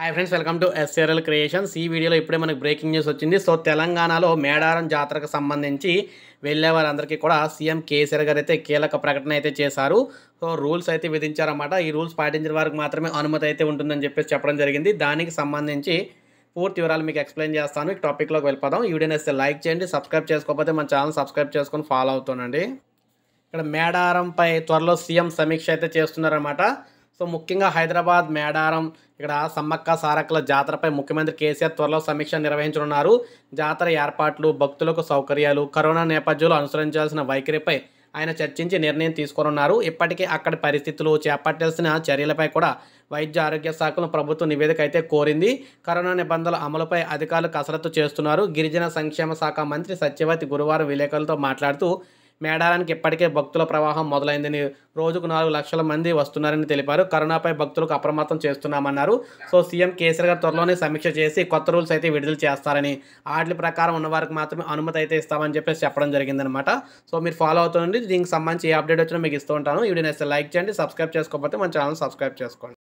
hi friends welcome to SRL creations ఈ వీడియోలో ఇప్పుడే మనకు బ్రేకింగ్ న్యూస్ వచ్చింది సో తెలంగాణలో మేడారం జాతరకు సంబంధించి వెళ్ళే వారందరికీ కూడా సీఎం కేసీఆర్ గారు అయితే కీలక ప్రకటన అయితే చేశారు సో రూల్స్ అయితే విధించారన్నమాట ఈ రూల్స్ పాటించిన వారికి మాత్రమే అనుమతి అయితే ఉంటుందని చెప్పేసి చెప్పడం జరిగింది దానికి సంబంధించి పూర్తి వివరాలు మీకు ఎక్స్ప్లెయిన్ చేస్తాను ఈ టాపిక్లోకి వెళ్ళిపోదాం ఈ వీడియో నేస్తే లైక్ చేయండి సబ్స్క్రైబ్ చేసుకోకపోతే మన ఛానల్ సబ్స్క్రైబ్ చేసుకొని ఫాలో అవుతానండి ఇక్కడ మేడారంపై త్వరలో సీఎం సమీక్ష అయితే చేస్తున్నారన్నమాట సో ముఖ్యంగా హైదరాబాద్ మేడారం ఇక్కడ సమ్మక్క సారక్కల జాతరపై ముఖ్యమంత్రి కేసీఆర్ త్వరలో సమీక్ష నిర్వహించనున్నారు జాతర ఏర్పాట్లు భక్తులకు సౌకర్యాలు కరోనా నేపథ్యంలో అనుసరించాల్సిన వైఖరిపై ఆయన చర్చించి నిర్ణయం తీసుకోనున్నారు ఇప్పటికే అక్కడి పరిస్థితులు చేపట్టాల్సిన చర్యలపై కూడా వైద్య ఆరోగ్య శాఖను ప్రభుత్వం నివేదిక అయితే కోరింది కరోనా నిబంధనల అమలుపై అధికారులు కసరత్తు చేస్తున్నారు గిరిజన సంక్షేమ శాఖ మంత్రి సత్యవతి గురువారం విలేకరులతో మాట్లాడుతూ మేడారానికి ఇప్పటికే భక్తుల ప్రవాహం మొదలైందని రోజుకు నాలుగు లక్షల మంది వస్తున్నారని తెలిపారు కరోనాపై భక్తులకు అప్రమత్తం చేస్తున్నామన్నారు సో సీఎం కేసీఆర్ గారు త్వరలోనే సమీక్ష చేసి కొత్త రూల్స్ అయితే విడుదల చేస్తారని ఆటల ప్రకారం ఉన్న వారికి మాత్రమే అనుమతి అయితే ఇస్తామని చెప్పేసి చెప్పడం జరిగిందనమాట సో మీరు ఫాలో అవుతుండండి దీనికి సంబంధించి ఏ అప్డేట్ వచ్చినా మీకు ఇస్తూ ఉంటాను ఈ వీడియో లైక్ చేయండి సబ్స్క్రైబ్ చేసుకోకపోతే మన ఛానల్ సబ్స్క్రైబ్ చేసుకోండి